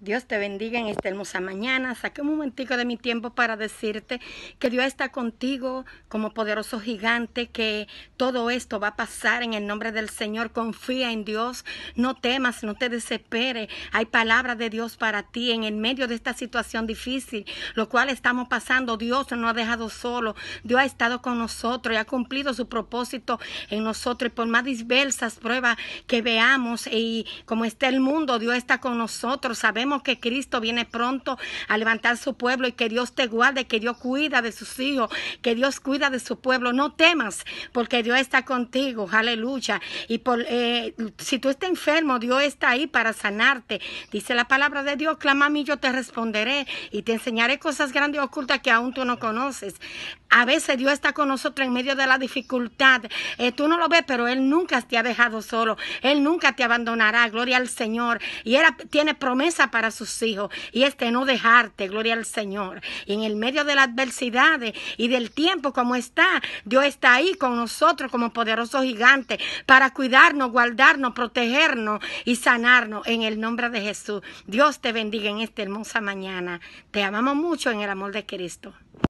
Dios te bendiga en esta hermosa mañana. Saqué un momentico de mi tiempo para decirte que Dios está contigo como poderoso gigante, que todo esto va a pasar en el nombre del Señor. Confía en Dios, no temas, no te desesperes. Hay palabra de Dios para ti en el medio de esta situación difícil, lo cual estamos pasando. Dios no nos ha dejado solo. Dios ha estado con nosotros y ha cumplido su propósito en nosotros. Y por más diversas pruebas que veamos y como está el mundo, Dios está con nosotros. Sabemos que Cristo viene pronto a levantar su pueblo y que Dios te guarde, que Dios cuida de sus hijos, que Dios cuida de su pueblo. No temas, porque Dios está contigo. Aleluya. Y por, eh, si tú estás enfermo, Dios está ahí para sanarte. Dice la palabra de Dios, clama a mí, yo te responderé y te enseñaré cosas grandes y ocultas que aún tú no conoces. A veces Dios está con nosotros en medio de la dificultad. Eh, tú no lo ves, pero Él nunca te ha dejado solo. Él nunca te abandonará. Gloria al Señor. Y Él tiene promesa para para sus hijos y este no dejarte, gloria al Señor. Y en el medio de las adversidades y del tiempo como está, Dios está ahí con nosotros como poderoso gigante para cuidarnos, guardarnos, protegernos y sanarnos en el nombre de Jesús. Dios te bendiga en esta hermosa mañana. Te amamos mucho en el amor de Cristo.